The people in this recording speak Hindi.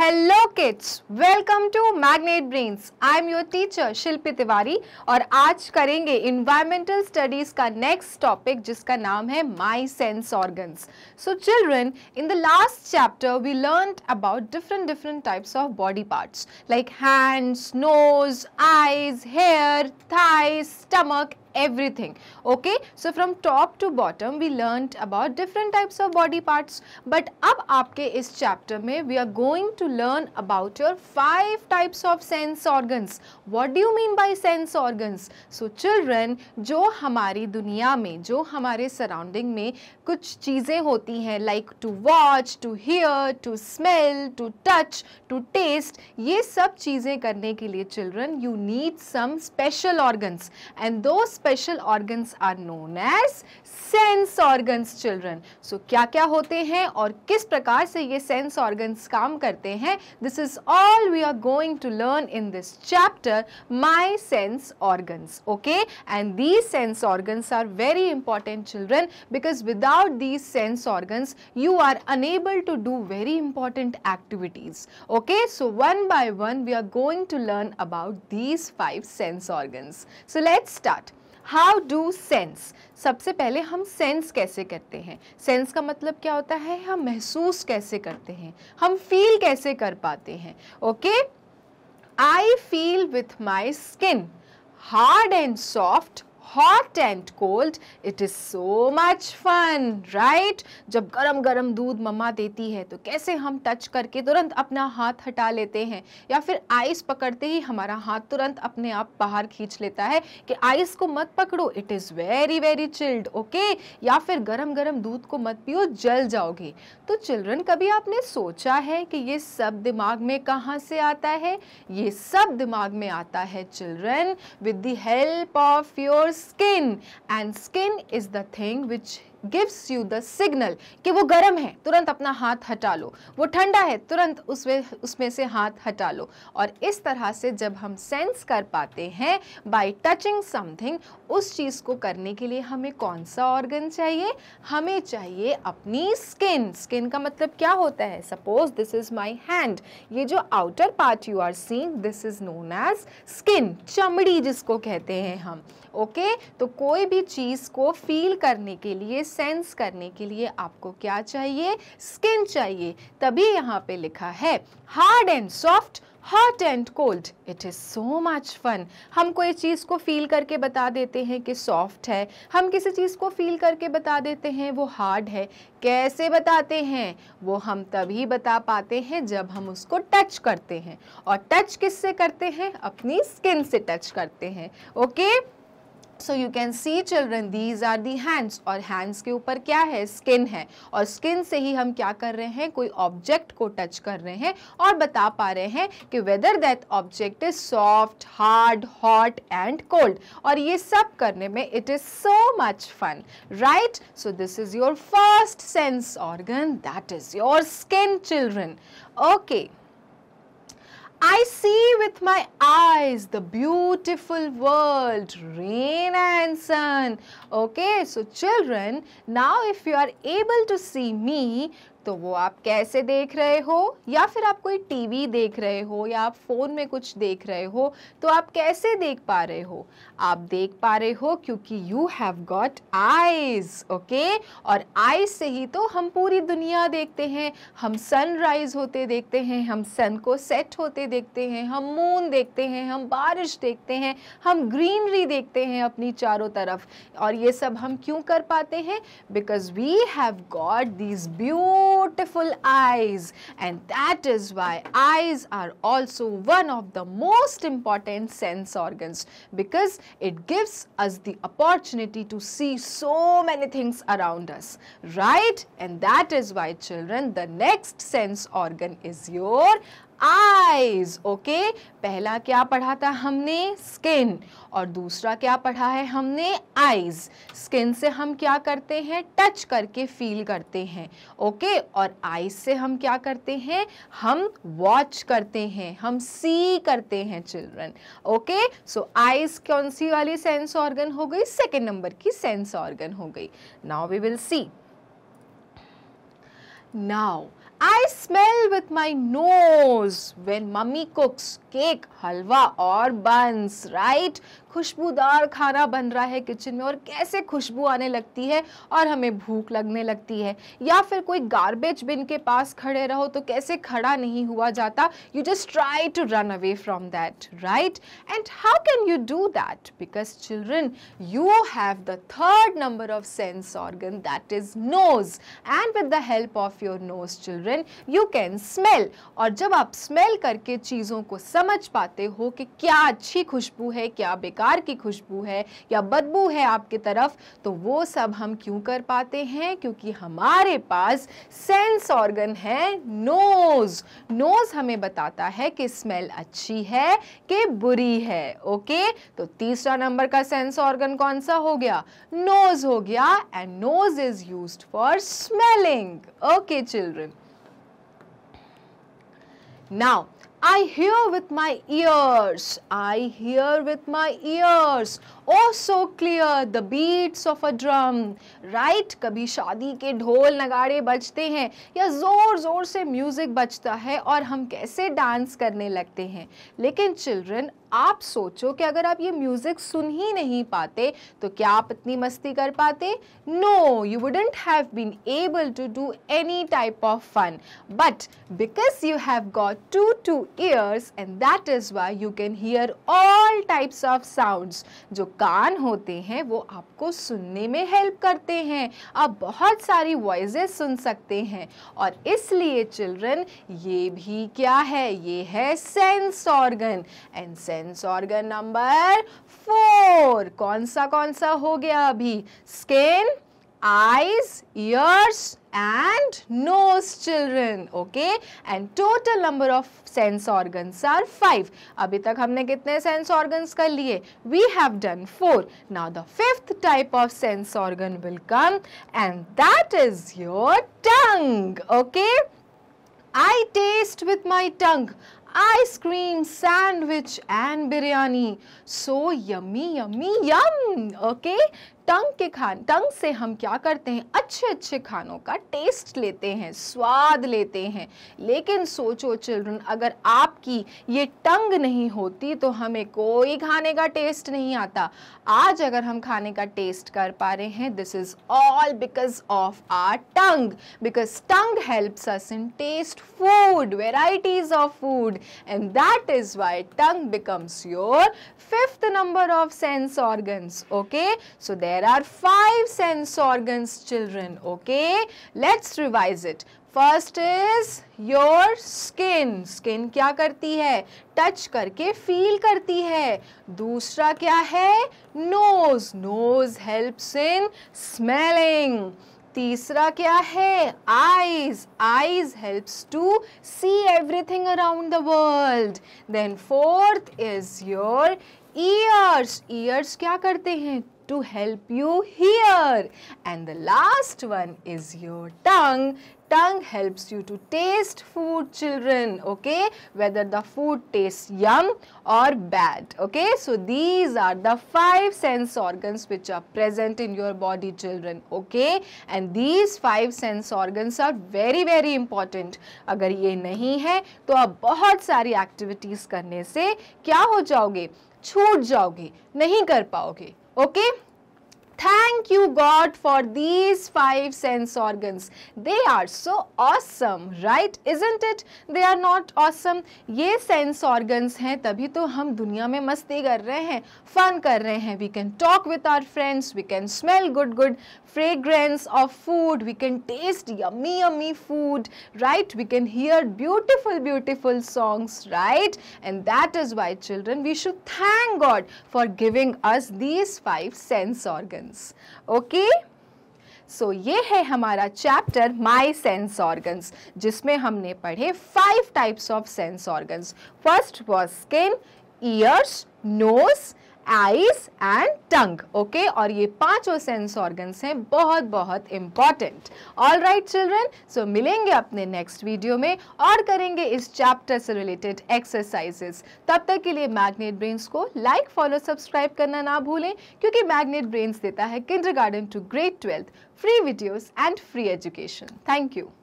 Hello kids welcome to magnet brains I am your teacher Shilpi Tiwari और आज करेंगे इन्वायरमेंटल स्टडीज का नेक्स्ट टॉपिक जिसका नाम है my sense organs so children in the last chapter we learn about different different types of body parts like hands nose eyes hair thigh stomach everything okay so from top to bottom we learned about different types of body parts but ab aapke is chapter mein we are going to learn about your five types of sense organs what do you mean by sense organs so children jo hamari duniya mein jo hamare surrounding mein kuch cheeze hoti hain like to watch to hear to smell to touch to taste ye sab cheeze karne ke liye children you need some special organs and those special organs are known as sense organs children. So क्या क्या होते हैं और किस प्रकार से ये sense organs काम करते हैं This is all we are going to learn in this chapter my sense organs okay and these sense organs are very important children because without these sense organs you are unable to do very important activities okay so one by one we are going to learn about these five sense organs. So let's start. How do sense सबसे पहले हम सेंस कैसे करते हैं सेंस का मतलब क्या होता है हम महसूस कैसे करते हैं हम फील कैसे कर पाते हैं okay I feel with my skin hard and soft hot and cold it is so much fun right जब गरम गरम दूध मम्मा देती है तो कैसे हम टच करके तुरंत अपना हाथ हटा लेते हैं या फिर आइस पकड़ते ही हमारा हाथ तुरंत अपने आप बाहर खींच लेता है कि आइस को मत पकड़ो it is very very chilled okay या फिर गरम गरम दूध को मत पियो जल जाओगे तो चिल्ड्रन कभी आपने सोचा है कि ये सब दिमाग में कहाँ से आता है ये सब दिमाग में आता है children with the help of your skin and skin is the thing which gives you the signal कि वो गर्म है तुरंत अपना हाथ हटा लो वो ठंडा है तुरंत उसमें उसमें से हाथ हटा लो और इस तरह से जब हम सेंस कर पाते हैं बाय टचिंग समथिंग उस चीज़ को करने के लिए हमें कौन सा ऑर्गन चाहिए हमें चाहिए अपनी स्किन स्किन का मतलब क्या होता है suppose this is my hand ये जो outer part you are seen this is known as skin चमड़ी जिसको कहते हैं हम ओके okay? तो कोई भी चीज़ को फील करने के लिए सेंस करने के लिए आपको क्या चाहिए स्किन चाहिए तभी यहाँ पे लिखा है hard and soft hot and cold it is so much fun हम कोई चीज़ को फील करके बता देते हैं कि सॉफ्ट है हम किसी चीज़ को फील करके बता देते हैं वो हार्ड है कैसे बताते हैं वो हम तभी बता पाते हैं जब हम उसको टच करते हैं और टच किससे करते हैं अपनी स्किन से टच करते हैं okay okay? So you can see children these are the hands और हैंड्स के ऊपर क्या है स्किन है और स्किन से ही हम क्या कर रहे हैं कोई ऑब्जेक्ट को टच कर रहे हैं और बता पा रहे हैं कि whether that object is soft hard hot and cold और ये सब करने में it is so much fun right so this is your first sense organ that is your skin children okay I see with my eyes the beautiful world, rain and sun. Okay, so children, now if you are able to see me, तो वो आप कैसे देख रहे हो या फिर आप कोई टीवी देख रहे हो या आप फ़ोन में कुछ देख रहे हो तो आप कैसे देख पा रहे हो आप देख पा रहे हो क्योंकि you have got eyes okay और आईज से ही तो हम पूरी दुनिया देखते हैं हम सनराइज होते देखते हैं हम सन को सेट होते देखते हैं हम मून देखते हैं हम बारिश देखते हैं हम ग्रीनरी देखते हैं अपनी चारों तरफ और ये सब हम क्यों कर पाते हैं because we have got these ब्यू beautiful eyes and that is why eyes are also one of the most important sense organs because it gives us the opportunity to see so many things around us, right? And that is why children, the next sense organ is your eyes okay पहला क्या पढ़ा था हमने स्किन और दूसरा क्या पढ़ा है हमने आईज स्किन से हम क्या करते हैं टच करके फील करते हैं ओके okay? और आईज से हम क्या करते हैं हम वॉच करते हैं हम सी करते हैं चिल्ड्रन ओके सो आईज कौन सी वाली सेंस ऑर्गन हो गई सेकेंड नंबर की सेंस ऑर्गन हो गई now we will see now I smell with my nose when mummy cooks cake, halwa or buns, right? खुशबूदार खाना बन रहा है किचन में और कैसे खुशबू आने लगती है और हमें भूख लगने लगती है या फिर कोई गार्बेज बिन के पास खड़े रहो तो कैसे खड़ा नहीं हुआ जाता you just try to run away from that right and how can you do that because children you have the third number of sense organ that is nose and with the help of your nose children you can smell और जब आप स्मेल करके चीज़ों को समझ पाते हो कि क्या अच्छी खुशबू है क्या बेकार प्रकार की खुशबू है या बदबू है आपके तरफ तो वो सब हम क्यों कर पाते हैं क्योंकि हमारे पास सेंस ऑर्गन है नोज नोज हमें बताता है कि स्मेल अच्छी है कि बुरी है ओके तो तीसरा नंबर का सेंस ऑर्गन कौन सा हो गया नोज हो गया and nose is use for smelling okay children now I hear with my ears. I hear with my ears. Oh so clear the beats of a drum right कभी शादी के ढोल नगाड़े बजते हैं या ज़ोर ज़ोर से म्यूज़िक बजता है और हम कैसे डांस करने लगते हैं लेकिन चिल्ड्रन आप सोचो कि अगर आप ये म्यूज़िक सुन ही नहीं पाते तो क्या आप इतनी मस्ती कर पाते no you wouldn't have been able to do any type of fun but because you have got two two ears and that is why you can hear all types of sounds जो कान होते हैं वो आपको सुनने में हेल्प करते हैं आप बहुत सारी वॉइजेस सुन सकते हैं और इसलिए चिल्ड्रन ये भी क्या है ये है sense organ and sense organ number four कौन सा कौन सा हो गया अभी skin eyes, ears and nose children okay and total number of sense organs are five abhi tak humne kitne sense organs kar liye we have done four now the fifth type of sense organ will come and that is your tongue okay i taste with my tongue ice cream, sandwich and biryani. So yummy, yummy, yum. Okay. Tongue के खान टंग से हम क्या करते हैं अच्छे अच्छे खानों का टेस्ट लेते हैं स्वाद लेते हैं लेकिन सोचो चिल्ड्रन अगर आपकी ये टंग नहीं होती तो हमें कोई खाने का टेस्ट नहीं आता आज अगर हम खाने का टेस्ट कर पा रहे हैं this is all because of our tongue because tongue helps us in taste food varieties of food and that is why tongue becomes your fifth number of sense organ okay so there there are five sense organs children okay let's revise it first is your skin skin क्या करती है टच करके फील करती है दूसरा क्या है nose nose helps in smelling तीसरा क्या है eyes eyes helps to see everything around the world then fourth is your ears ears क्या करते हैं to help you hear. And the last one is your tongue. Tongue helps you to taste food children, okay? Whether the food tastes yum or bad, okay? So these are the five sense organs which are present in your body children, okay? And these five sense organs are very very important. अगर ये नहीं है तो आप बहुत सारी activities करने से क्या हो जाओगे छूट जाओगे नहीं कर पाओगे okay Thank you God for these five sense organs. They are so awesome, right? Isn't it? They are not awesome. Ye sense organs hain, tabhi to हम दुनिया mein मस्ती kar रहे hain, fun kar रहे hain. We can talk with our friends. We can smell good, good fragrance of food we can taste yummy yummy food right we can hear beautiful beautiful songs right and that is why children we should thank god for giving us these five sense organs organs okay so ये है हमारा चैप्टर माई सेंस ऑर्गन्स जिसमें हमने पढ़े five types of sense organs first was skin ears nose eyes and tongue okay और ये पांचों सेंस ऑर्गन्स हैं बहुत बहुत important all right children so मिलेंगे अपने नेक्स्ट वीडियो में और करेंगे इस चैप्टर से रिलेटेड एक्सरसाइजेस तब तक के लिए मैग्नेट ब्रेन्स को लाइक फॉलो सब्सक्राइब करना ना भूलें क्योंकि मैग्नेट ब्रेन्स देता है kinder to grade twelfth free videos and free education thank you